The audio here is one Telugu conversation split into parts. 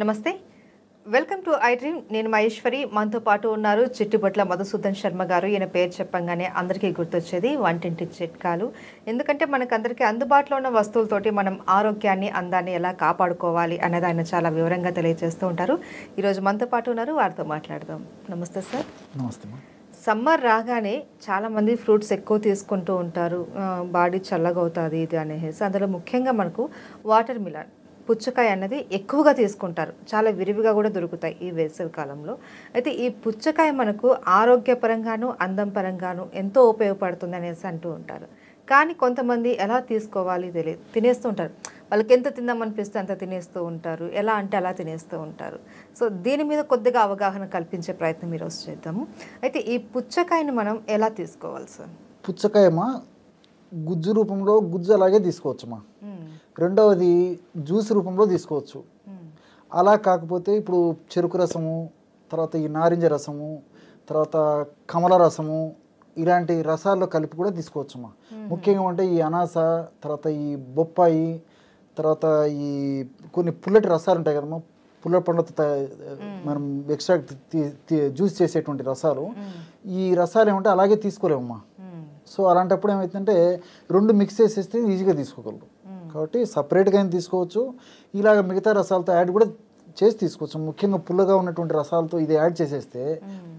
నమస్తే వెల్కమ్ టు ఐ డ్రీమ్ నేను మహేశ్వరి మనతో పాటు ఉన్నారు చిట్టుబట్ల మధుసూదన్ శర్మ గారు ఈయన పేరు చెప్పంగానే అందరికీ గుర్తొచ్చేది వంటింటి చిట్కాలు ఎందుకంటే మనకు అందరికీ అందుబాటులో ఉన్న వస్తువులతోటి మనం ఆరోగ్యాన్ని అందాన్ని ఎలా కాపాడుకోవాలి అనేది ఆయన చాలా వివరంగా తెలియజేస్తూ ఉంటారు ఈరోజు మనతో పాటు ఉన్నారు వారితో మాట్లాడదాం నమస్తే సార్ నమస్తే సమ్మర్ రాగానే చాలామంది ఫ్రూట్స్ ఎక్కువ తీసుకుంటూ ఉంటారు బాడీ చల్లగా అవుతుంది ఇది అనేసి అందులో ముఖ్యంగా మనకు వాటర్ మిలన్ పుచ్చకాయ అనేది ఎక్కువగా తీసుకుంటారు చాలా విరివిగా కూడా దొరుకుతాయి ఈ వేసవి కాలంలో అయితే ఈ పుచ్చకాయ మనకు ఆరోగ్యపరంగాను అందం పరంగాను ఎంతో ఉపయోగపడుతుంది అనేసి అంటూ ఉంటారు కానీ కొంతమంది ఎలా తీసుకోవాలి తెలియదు తినేస్తూ ఉంటారు వాళ్ళకి ఎంత తిందామనిపిస్తే అంత తినేస్తూ ఉంటారు ఎలా అంటే అలా తినేస్తూ ఉంటారు సో దీని మీద కొద్దిగా అవగాహన కల్పించే ప్రయత్నం ఈరోజు చేద్దాము అయితే ఈ పుచ్చకాయని మనం ఎలా తీసుకోవాలి సార్ పుచ్చకాయమా గుజ్జు రూపంలో గుజ్జు అలాగే తీసుకోవచ్చు మా రెండవది జ్యూస్ రూపంలో తీసుకోవచ్చు అలా కాకపోతే ఇప్పుడు చెరుకు రసము తర్వాత ఈ నారింజ రసము తర్వాత కమల రసము ఇలాంటి రసాల్లో కలిపి కూడా తీసుకోవచ్చు మా ముఖ్యంగా అంటే ఈ అనాస తర్వాత ఈ బొప్పాయి తర్వాత ఈ కొన్ని పుల్లటి రసాలు ఉంటాయి కదమ్మా పుల్ల పండ్లతో మనం ఎక్స్ట్రాక్ట్ జ్యూస్ చేసేటువంటి రసాలు ఈ రసాలు ఏమంటే అలాగే తీసుకోలేమమ్మా సో అలాంటప్పుడు ఏమైతుందంటే రెండు మిక్స్ చేసేస్తే ఈజీగా తీసుకోగలరు కాబట్టి సపరేట్గా అయినా తీసుకోవచ్చు ఇలాగ మిగతా రసాలతో యాడ్ కూడా చేసి తీసుకోవచ్చు ముఖ్యంగా పుల్లగా ఉన్నటువంటి రసాలతో ఇది యాడ్ చేసేస్తే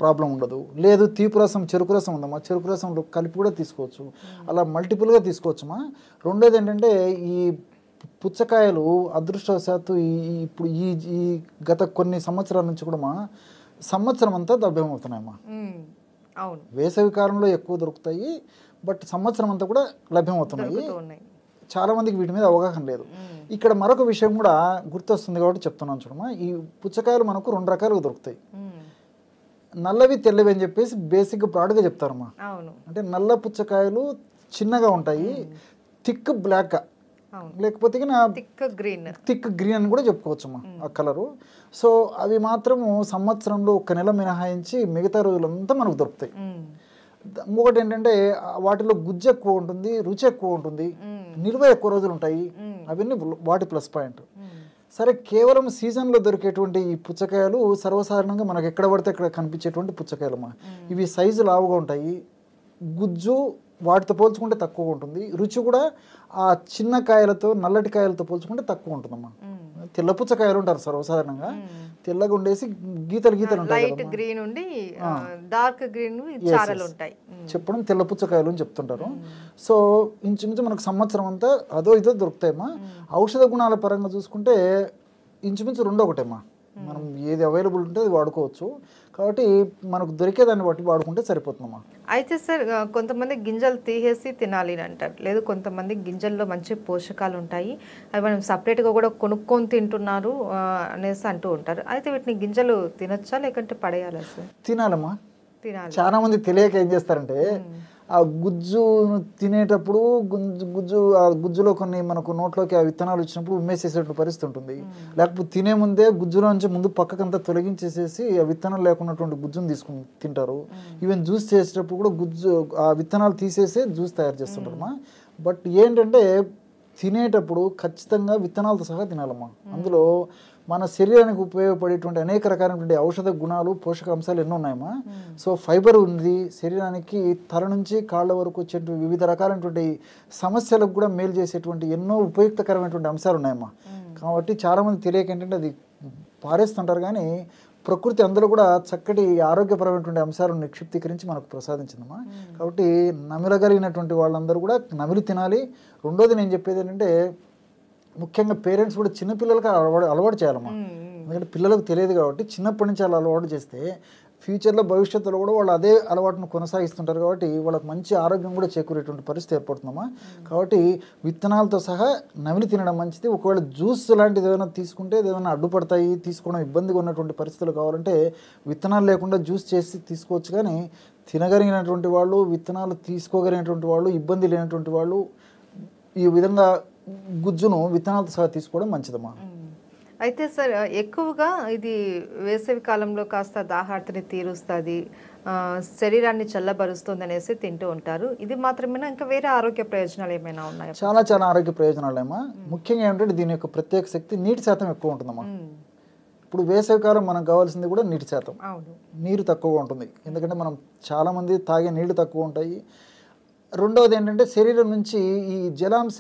ప్రాబ్లం ఉండదు లేదు తీపు రసం చెరుకు రసం ఉందమ్మా చెరుకు రసంలో కలిపి కూడా తీసుకోవచ్చు అలా మల్టిపుల్గా తీసుకోవచ్చుమా రెండోది ఏంటంటే ఈ పుచ్చకాయలు అదృష్టవశాత్తు ఈ ఇప్పుడు ఈ ఈ గత కొన్ని సంవత్సరాల నుంచి కూడా మా సంవత్సరం అంతా దభ్యమవుతున్నాయమ్మా వేసవి కాలంలో ఎక్కువ దొరుకుతాయి బట్ సంవత్సరం అంతా కూడా లభ్యమవుతున్నాయి చాలా మందికి వీటి మీద అవగాహన లేదు ఇక్కడ మరొక విషయం కూడా గుర్తొస్తుంది కాబట్టి చెప్తున్నాను చూడమ్మా ఈ పుచ్చకాయలు మనకు రెండు రకాలుగా దొరుకుతాయి నల్లవి తెల్లవి అని చెప్పేసి బేసిక్ ప్రాడుగా చెప్తారమ్మా అంటే నల్ల పుచ్చకాయలు చిన్నగా ఉంటాయి థిక్ బ్లాక్గా లేకపోతే థిక్ గ్రీన్ థిక్ గ్రీన్ అని కూడా చెప్పుకోవచ్చు అమ్మా ఆ కలరు సో అవి మాత్రము సంవత్సరంలో ఒక నెల మినహాయించి మిగతా రోజులంతా మనకు దొరుకుతాయి ఇంకొకటి ఏంటంటే వాటిలో గుజ్జు ఎక్కువ ఉంటుంది రుచి ఎక్కువ ఉంటుంది నిల్వ ఎక్కువ రోజులు ఉంటాయి అవన్నీ వాటి ప్లస్ పాయింట్ సరే కేవలం సీజన్లో దొరికేటువంటి ఈ పుచ్చకాయలు సర్వసాధారణంగా మనకు ఎక్కడ పడితే అక్కడ కనిపించేటువంటి పుచ్చకాయలు అమ్మా ఇవి సైజు లావుగా ఉంటాయి గుజ్జు వాటితో పోల్చుకుంటే తక్కువ ఉంటుంది రుచి కూడా ఆ చిన్న కాయలతో నల్లటి కాయలతో పోల్చుకుంటే తక్కువ ఉంటుందమ్మా తెల్లపుచ్చకాయలు ఉంటారు సర్వసాధారణంగా తెల్లగా ఉండేసి గీతలు గీతలు ఉంటాయి గ్రీన్ ఉండి డార్క్ గ్రీన్ చారలు ఉంటాయి చెప్పడం తెల్లపుచ్చకాయలు అని చెప్తుంటారు సో ఇంచుమించు మనకు సంవత్సరం అంతా అదో ఇదో దొరుకుతాయమ్మా ఔషధ గుణాల పరంగా చూసుకుంటే ఇంచుమించు రెండో ఒకటేమ్మా మనం ఏది అవైలబుల్ ఉంటే అది వాడుకోవచ్చు కాబట్టి మనకు దొరికేదాన్ని బట్టి వాడుకుంటే సరిపోతుందమ్మా అయితే సార్ కొంతమంది గింజలు తీసేసి తినాలి అని అంటారు లేదు కొంతమంది గింజల్లో మంచి పోషకాలు ఉంటాయి అవి మనం సపరేట్గా కూడా కొనుక్కొని తింటున్నారు అనేసి అంటూ ఉంటారు అయితే వీటిని గింజలు తినొచ్చా లేకుంటే పడేయాలా సార్ తినాలమ్మా తినాలి చాలామంది తెలియక ఏం చేస్తారంటే ఆ గుజ్జును తినేటప్పుడు గుజ్జు గుజ్జు ఆ గుజ్జులో కొన్ని మనకు నోట్లోకి ఆ విత్తనాలు వచ్చినప్పుడు ఉమ్మేసేసేటువంటి పరిస్థితి ఉంటుంది లేకపోతే తినే ముందే గుజ్జులో నుంచి ముందు పక్కకంతా తొలగించేసేసి ఆ విత్తనాలు లేకున్నటువంటి గుజ్జును తీసుకుని తింటారు ఈవెన్ జ్యూస్ చేసేటప్పుడు కూడా గుజ్జు ఆ విత్తనాలు తీసేసే జ్యూస్ తయారు చేస్తుంటారమ్మా బట్ ఏంటంటే తినేటప్పుడు ఖచ్చితంగా విత్తనాలతో సహా తినాలమ్మా అందులో మన శరీరానికి ఉపయోగపడేటువంటి అనేక రకాలైనటువంటి ఔషధ గుణాలు పోషక అంశాలు ఎన్నో ఉన్నాయమ్మా సో ఫైబర్ ఉంది శరీరానికి తల నుంచి కాళ్ళ వరకు వచ్చేటువంటి వివిధ రకాలైనటువంటి సమస్యలకు కూడా మేలు చేసేటువంటి ఎన్నో ఉపయుక్తకరమైనటువంటి అంశాలు ఉన్నాయమ్మా కాబట్టి చాలామంది తెలియక ఏంటంటే అది పారేస్తుంటారు కానీ ప్రకృతి అందరూ కూడా చక్కటి ఆరోగ్యపరమైనటువంటి అంశాలను నిక్షిప్తీకరించి మనకు ప్రసాదించిందమ్మా కాబట్టి నమిలగలిగినటువంటి వాళ్ళందరూ కూడా నమిలి తినాలి రెండోది నేను చెప్పేది ఏంటంటే ముఖ్యంగా పేరెంట్స్ కూడా చిన్నపిల్లలకి అలవాటు అలవాటు చేయాలమ్మా ఎందుకంటే పిల్లలకు తెలియదు కాబట్టి చిన్నప్పటి నుంచి అలా అలవాటు చేస్తే ఫ్యూచర్లో భవిష్యత్తులో కూడా వాళ్ళు అదే అలవాటును కొనసాగిస్తుంటారు కాబట్టి వాళ్ళకి మంచి ఆరోగ్యం కూడా చేకూరేటువంటి పరిస్థితి ఏర్పడుతుందమ్మా కాబట్టి విత్తనాలతో సహా నమిలి తినడం మంచిది ఒకవేళ జ్యూస్ లాంటిది ఏదైనా తీసుకుంటే ఏదైనా అడ్డుపడతాయి తీసుకోవడం ఇబ్బందిగా ఉన్నటువంటి పరిస్థితులు కావాలంటే విత్తనాలు లేకుండా జ్యూస్ చేసి తీసుకోవచ్చు కానీ తినగలిగినటువంటి వాళ్ళు విత్తనాలు తీసుకోగలిగినటువంటి వాళ్ళు ఇబ్బంది లేనటువంటి వాళ్ళు ఈ విధంగా గుజ్జును విత్తనాలతో సహా తీసుకోవడం మంచిదమ్మా అయితే సార్ ఎక్కువగా ఇది వేసవి కాలంలో కాస్త దాహార్తిని తీరుస్తుంది శరీరాన్ని చల్లబరుస్తుంది అనేసి తింటూ ఉంటారు ఇది మాత్రమేనా ఇంకా వేరే ఆరోగ్య ప్రయోజనాలు ఏమైనా ఉన్నాయా చాలా చాలా ఆరోగ్య ప్రయోజనాలేమా ముఖ్యంగా ఏంటంటే దీని యొక్క ప్రత్యేక శక్తి నీటి శాతం ఎక్కువ ఉంటుందమ్మా ఇప్పుడు వేసవికాలం మనకు కావాల్సింది కూడా నీటి శాతం నీరు తక్కువగా ఉంటుంది ఎందుకంటే మనం చాలామంది తాగే నీళ్లు తక్కువ ఉంటాయి రెండవది ఏంటంటే శరీరం నుంచి ఈ జలాంశ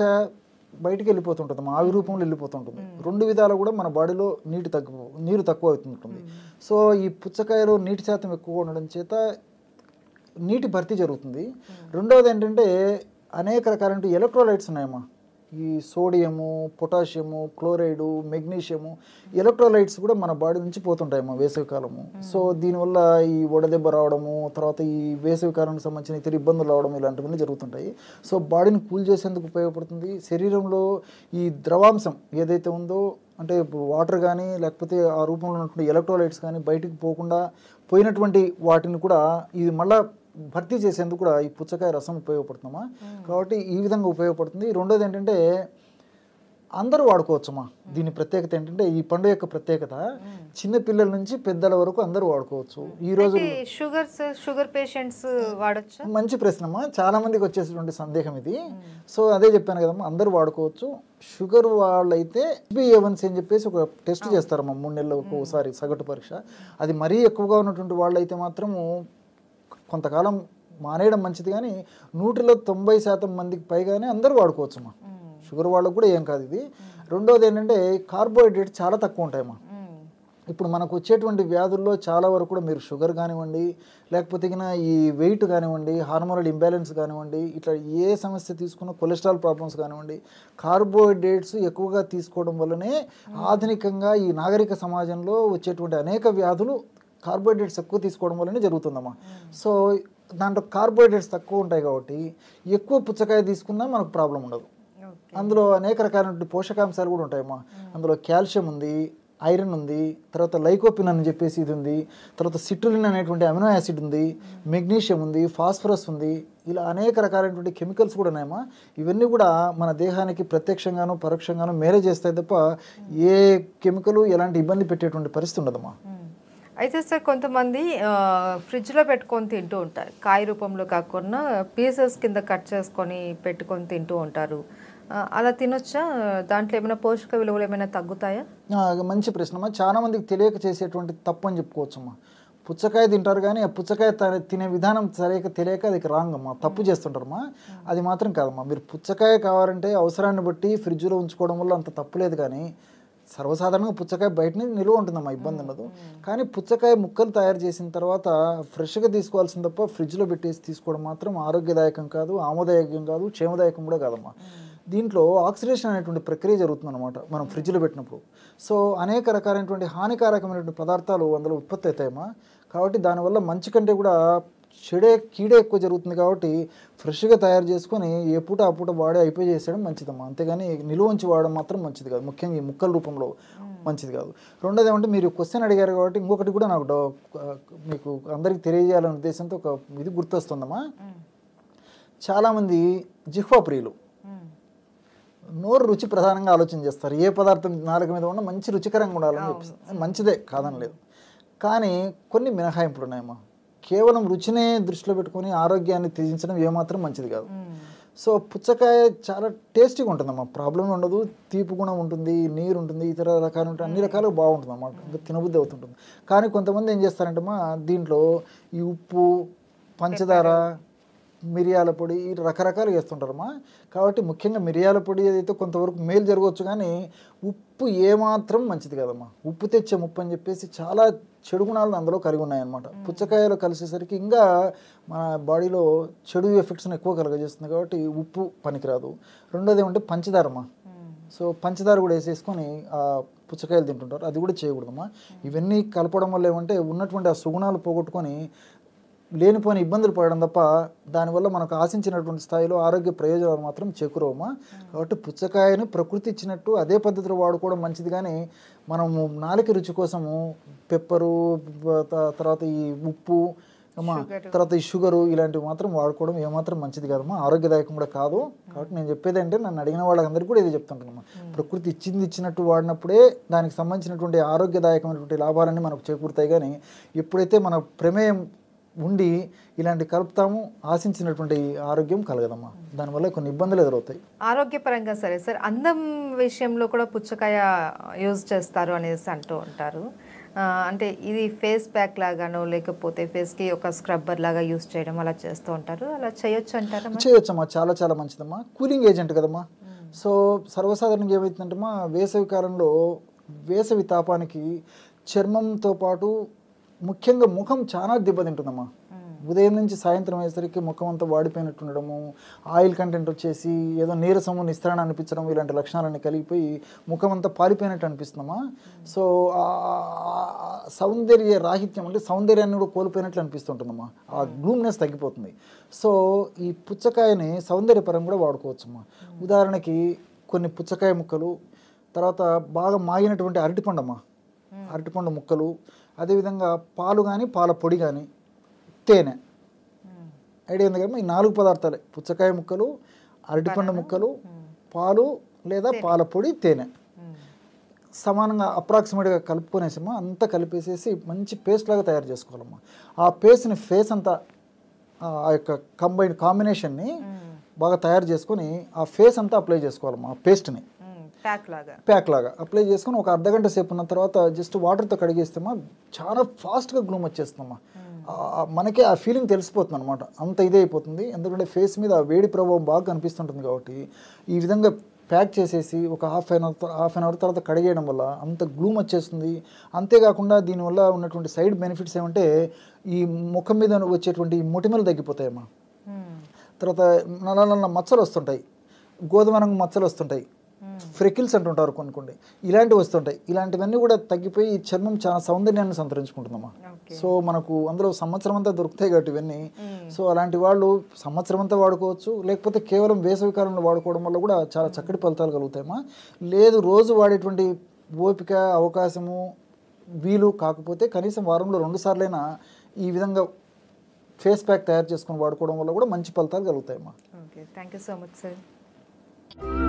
బయటికి వెళ్ళిపోతుంటుంది ఆవి రూపంలో వెళ్ళిపోతుంటుంది రెండు విధాలు కూడా మన బాడీలో నీటి తగ్గు నీరు తక్కువ అవుతుంటుంది సో ఈ పుచ్చకాయలో నీటి శాతం ఎక్కువ ఉండడం చేత నీటి భర్తీ జరుగుతుంది రెండవది ఏంటంటే అనేక రకాలంటే ఎలక్ట్రోలైట్స్ ఉన్నాయమ్మా ఈ sodium potassium chloride magnesium electrolytes కూడా మన బాడీ నుంచి పోతుంటాయమ్మా వేసవికాలము సో దీనివల్ల ఈ వడదెబ్బ రావడము తర్వాత ఈ వేసవికాలానికి సంబంధించిన ఇతర ఇబ్బందులు రావడం ఇలాంటివన్నీ జరుగుతుంటాయి సో బాడీని కూల్ చేసేందుకు ఉపయోగపడుతుంది శరీరంలో ఈ ద్రవాంశం ఏదైతే ఉందో అంటే వాటర్ కానీ లేకపోతే ఆ రూపంలో ఉన్నటువంటి ఎలక్ట్రోలైట్స్ కానీ బయటికి పోకుండా పోయినటువంటి వాటిని కూడా ఇది మళ్ళీ భర్తీ చేసేందుకు కూడా ఈ పుచ్చకాయ రసం ఉపయోగపడుతుందమ్మా కాబట్టి ఈ విధంగా ఉపయోగపడుతుంది రెండోది ఏంటంటే అందరూ వాడుకోవచ్చమ్మా దీని ప్రత్యేకత ఏంటంటే ఈ పండుగ యొక్క ప్రత్యేకత చిన్న పిల్లల నుంచి పెద్దల వరకు అందరూ వాడుకోవచ్చు ఈ రోజు షుగర్ షుగర్ పేషెంట్స్ వాడచ్చు మంచి ప్రశ్న అమ్మా చాలా మందికి వచ్చేటువంటి సందేహం ఇది సో అదే చెప్పాను కదమ్మా అందరూ వాడుకోవచ్చు షుగర్ వాళ్ళైతే హెచ్బిఏవన్స్ అని చెప్పేసి ఒక టెస్ట్ చేస్తారమ్మా మూడు నెలలకు ఒకసారి సగటు పరీక్ష అది మరీ ఎక్కువగా ఉన్నటువంటి వాళ్ళైతే మాత్రము కొంతకాలం మానేయడం మంచిది కానీ నూటిలో తొంభై శాతం మందికి పైగానే అందరూ వాడుకోవచ్చుమా షుగర్ వాళ్ళకు కూడా ఏం కాదు ఇది రెండోది ఏంటంటే కార్బోహైడ్రేట్ చాలా తక్కువ ఉంటాయమ్మా ఇప్పుడు మనకు వచ్చేటువంటి వ్యాధుల్లో చాలా వరకు కూడా మీరు షుగర్ కానివ్వండి లేకపోతే ఈ వెయిట్ కానివ్వండి హార్మోనల్ ఇంబ్యాలెన్స్ కానివ్వండి ఇట్లా ఏ సమస్య తీసుకున్న కొలెస్ట్రాల్ ప్రాబ్లమ్స్ కానివ్వండి కార్బోహైడ్రేట్స్ ఎక్కువగా తీసుకోవడం వల్లనే ఆధునికంగా ఈ నాగరిక సమాజంలో వచ్చేటువంటి అనేక వ్యాధులు కార్బోహైడ్రేట్స్ ఎక్కువ తీసుకోవడం వల్లనే జరుగుతుందమ్మా సో దాంట్లో కార్బోహైడ్రేట్స్ తక్కువ ఉంటాయి కాబట్టి ఎక్కువ పుచ్చకాయ తీసుకున్నా మనకు ప్రాబ్లం ఉండదు అందులో అనేక రకాలైనటువంటి పోషకాంశాలు కూడా ఉంటాయమ్మా అందులో కాల్షియం ఉంది ఐరన్ ఉంది తర్వాత లైకోపిన్ అని చెప్పేసి ఇది ఉంది తర్వాత సిట్రులిన్ అనేటువంటి అమినో యాసిడ్ ఉంది మెగ్నీషియం ఉంది ఫాస్ఫరస్ ఉంది ఇలా అనేక రకాలైనటువంటి కెమికల్స్ కూడా ఉన్నాయమ్మా ఇవన్నీ కూడా మన దేహానికి ప్రత్యక్షంగానూ పరోక్షంగానూ మేలే చేస్తాయి తప్ప ఏ కెమికల్ ఎలాంటి ఇబ్బంది పెట్టేటువంటి పరిస్థితి ఉండదమ్మా అయితే సార్ కొంతమంది ఫ్రిడ్జ్లో పెట్టుకొని తింటూ ఉంటారు కాయ రూపంలో కాకుండా పీసెస్ కింద కట్ చేసుకొని పెట్టుకొని తింటూ ఉంటారు అలా తినొచ్చా దాంట్లో ఏమైనా పోషక విలువలు ఏమైనా తగ్గుతాయా మంచి ప్రశ్న అమ్మా చాలా మందికి తెలియక చేసేటువంటి తప్పు అని చెప్పుకోవచ్చమ్మా పుచ్చకాయ తింటారు కానీ ఆ పుచ్చకాయ తినే విధానం సరిగ్గా తెలియక అది రాంగ్ అమ్మా తప్పు చేస్తుంటారమ్మా అది మాత్రం కాదమ్మా మీరు పుచ్చకాయ కావాలంటే అవసరాన్ని బట్టి ఫ్రిడ్జ్లో ఉంచుకోవడం వల్ల అంత తప్పు లేదు కానీ సర్వసాధారణంగా పుచ్చకాయ బయటనే నిలువ ఉంటుందమ్మా ఇబ్బంది ఉండదు కానీ పుచ్చకాయ ముక్కలు తయారు చేసిన తర్వాత ఫ్రెష్గా తీసుకోవాల్సింది తప్ప ఫ్రిడ్జ్లో పెట్టేసి తీసుకోవడం మాత్రం ఆరోగ్యదాయకం కాదు ఆమోదాయకం కాదు క్షేమదాయకం కూడా కాదమ్మా దీంట్లో ఆక్సిడేషన్ అనేటువంటి ప్రక్రియ జరుగుతుందన్నమాట మనం ఫ్రిడ్జ్లో పెట్టినప్పుడు సో అనేక రకాలైనటువంటి హానికారకమైనటువంటి పదార్థాలు అందులో ఉత్పత్తి అవుతాయమ్మా కాబట్టి దానివల్ల మంచి కంటే కూడా చెడే కీడే ఎక్కువ జరుగుతుంది కాబట్టి ఫ్రెష్గా తయారు చేసుకొని ఏ పూట ఆ పూట వాడే అయిపోయి చేసేయడం మంచిదమ్మా అంతేగాని నిలువ ఉంచి వాడడం మాత్రం మంచిది కాదు ముఖ్యంగా ఈ ముక్కల రూపంలో మంచిది కాదు రెండోది ఏమంటే మీరు క్వశ్చన్ అడిగారు కాబట్టి ఇంకొకటి కూడా నాకు మీకు అందరికీ తెలియజేయాలనే ఉద్దేశంతో ఒక ఇది గుర్తొస్తుందమ్మా చాలామంది జిహ్వా ప్రియులు నోరు రుచి ప్రధానంగా ఆలోచన చేస్తారు ఏ పదార్థం నాలుగు మీద ఉన్నా మంచి రుచికరంగా ఉండాలని చెప్పిస్తారు మంచిదే కాదని లేదు కానీ కొన్ని మినహాయింపులు ఉన్నాయమ్మా కేవలం రుచినే దృష్టిలో పెట్టుకొని ఆరోగ్యాన్ని త్యజించడం ఏమాత్రం మంచిది కాదు సో పుచ్చకాయ చాలా టేస్టీగా ఉంటుంది అమ్మా ప్రాబ్లం ఉండదు తీపు గుణం ఉంటుంది నీరు ఉంటుంది ఇతర రకాలు ఉంటాయి అన్ని రకాలు బాగుంటుంది అన్నమాట ఇంకా తినబుద్ధి అవుతుంటుంది కానీ కొంతమంది ఏం చేస్తారంటే దీంట్లో ఈ ఉప్పు పంచదార మిరియాల పొడి రకరకాలు వేస్తుంటారమ్మా కాబట్టి ముఖ్యంగా మిరియాల పొడి ఏదైతే కొంతవరకు మేలు జరగవచ్చు కానీ ఉప్పు ఏమాత్రం మంచిది కదమ్మా ఉప్పు తెచ్చే ముప్పు అని చెప్పేసి చాలా చెడు గుణాలను అందులో కలిగి ఉన్నాయన్నమాట పుచ్చకాయలో కలిసేసరికి ఇంకా మన బాడీలో చెడు ఎఫెక్ట్స్ని ఎక్కువ కలగజేస్తుంది కాబట్టి ఉప్పు పనికిరాదు రెండోది ఏమంటే పంచదారమా సో పంచదార కూడా వేసేసుకొని ఆ పుచ్చకాయలు తింటుంటారు అది కూడా చేయకూడదమ్మా ఇవన్నీ కలపడం వల్ల ఏమంటే ఉన్నటువంటి ఆ సుగుణాలు పోగొట్టుకొని లేనిపోని ఇబ్బందులు పడడం తప్ప దానివల్ల మనకు ఆశించినటువంటి స్థాయిలో ఆరోగ్య ప్రయోజనాలు మాత్రం చేకురవమా కాబట్టి పుచ్చకాయను ప్రకృతి ఇచ్చినట్టు అదే పద్ధతిలో వాడుకోవడం మంచిది కానీ మనము నాలుక రుచి కోసము పెప్పరు తర్వాత ఈ ఉప్పు తర్వాత ఈ షుగరు ఇలాంటివి మాత్రం వాడుకోవడం ఏమాత్రం మంచిది కాదమ్మా ఆరోగ్యదాయకం కూడా కాదు కాబట్టి నేను చెప్పేది అంటే నన్ను అడిగిన వాళ్ళందరికీ కూడా ఇది చెప్తుంటానమ్మా ప్రకృతి ఇచ్చింది ఇచ్చినట్టు వాడినప్పుడే దానికి సంబంధించినటువంటి ఆరోగ్యదాయకమైనటువంటి లాభాలన్నీ మనకు చేకూరుతాయి కానీ ఎప్పుడైతే మన ప్రమేయం ఉండి ఇలాంటి కలుపుతాము ఆశించినటువంటి ఆరోగ్యం కలగదమ్మా దానివల్ల కొన్ని ఇబ్బందులు ఎదురవుతాయి ఆరోగ్యపరంగా సరే సార్ అందం విషయంలో కూడా పుచ్చకాయ యూజ్ చేస్తారు అనేసి అంటూ ఉంటారు అంటే ఇది ఫేస్ ప్యాక్ లాగానో లేకపోతే ఫేస్కి ఒక స్క్రబ్బర్ లాగా యూజ్ చేయడం అలా చేస్తూ ఉంటారు అలా చేయొచ్చు చేయొచ్చు చేయొచ్చమ్మా చాలా చాలా మంచిదమ్మా కూలింగ్ ఏజెంట్ కదమ్మా సో సర్వసాధారణంగా ఏమవుతుందంటే మా వేసవి కాలంలో వేసవి తాపానికి చర్మంతో పాటు ముఖ్యంగా ముఖం చాలా దెబ్బతింటుందమ్మా ఉదయం నుంచి సాయంత్రం అయ్యేసరికి ముఖం అంతా వాడిపోయినట్టు ఉండడము ఆయిల్ కంటెంట్ వచ్చేసి ఏదో నీరసము నిస్త్రాణ అనిపించడం ఇలాంటి లక్షణాలన్నీ కలిగిపోయి ముఖం అంతా పారిపోయినట్టు అనిపిస్తుందమ్మా సో సౌందర్య రాహిత్యం అంటే సౌందర్యాన్ని కూడా కోల్పోయినట్లు అనిపిస్తుంటుందమ్మా ఆ గ్లూమ్నెస్ తగ్గిపోతుంది సో ఈ పుచ్చకాయని సౌందర్యపరం కూడా వాడుకోవచ్చమ్మా ఉదాహరణకి కొన్ని పుచ్చకాయ ముక్కలు తర్వాత బాగా మాగినటువంటి అరటిపండమ్మా అరటిపండు ముక్కలు అదేవిధంగా పాలు కానీ పాల పొడి కానీ తేనె ఐడియా ఉంది కదా ఈ నాలుగు పదార్థాలే పుచ్చకాయ ముక్కలు అరటిపండు ముక్కలు పాలు లేదా పాల పొడి తేనె సమానంగా అప్రాక్సిమేట్గా కలుపుకునేసమ్మా అంతా కలిపేసేసి మంచి పేస్ట్ లాగా తయారు చేసుకోవాలమ్మా ఆ పేస్ట్ని ఫేస్ అంతా ఆ యొక్క కంబైన్ కాంబినేషన్ని బాగా తయారు చేసుకొని ఆ ఫేస్ అంతా అప్లై చేసుకోవాలమ్మా ఆ పేస్ట్ని ప్యాక్ లాగా ప్యాక్ లాగా అప్లై చేసుకొని ఒక అర్ధ గంట సేపు ఉన్న తర్వాత జస్ట్ వాటర్తో కడిగేస్తామా చాలా ఫాస్ట్గా గ్లూమ్ వచ్చేస్తామా hmm. మనకే ఆ ఫీలింగ్ తెలిసిపోతుంది అనమాట అంత ఇదే అయిపోతుంది ఎందుకంటే ఫేస్ మీద వేడి ప్రభావం బాగా కనిపిస్తుంటుంది కాబట్టి ఈ విధంగా ప్యాక్ చేసేసి ఒక half an hour half an hour తర్వాత కడిగేయడం వల్ల అంత గ్లూమ్ వచ్చేస్తుంది అంతేకాకుండా దీనివల్ల ఉన్నటువంటి సైడ్ బెనిఫిట్స్ ఏమంటే ఈ ముఖం మీద వచ్చేటువంటి మొటిమలు తగ్గిపోతాయమ్మా hmm. తర్వాత నల్ల నల్ల మచ్చలు వస్తుంటాయి గోధుమ రంగు మచ్చలు వస్తుంటాయి ఫ్రెకిల్స్ అంటుంటారు కొనుక్కోండి ఇలాంటివి వస్తుంటాయి ఇలాంటివన్నీ కూడా తగ్గిపోయి చర్మం చాలా సౌందర్యాన్ని సంతరించుకుంటుందమ్మా సో మనకు అందులో సంవత్సరం అంతా దొరుకుతాయి కాబట్టి ఇవన్నీ సో అలాంటి వాళ్ళు సంవత్సరం అంతా వాడుకోవచ్చు లేకపోతే కేవలం వేసవి కాలంలో వాడుకోవడం వల్ల కూడా చాలా చక్కటి ఫలితాలు కలుగుతాయమ్మా లేదు రోజు వాడేటువంటి ఓపిక అవకాశము వీలు కాకపోతే కనీసం వారంలో రెండు సార్లైనా ఈ విధంగా ఫేస్ ప్యాక్ తయారు చేసుకుని వాడుకోవడం వల్ల కూడా మంచి ఫలితాలు కలుగుతాయమ్మా okay thank you so much sir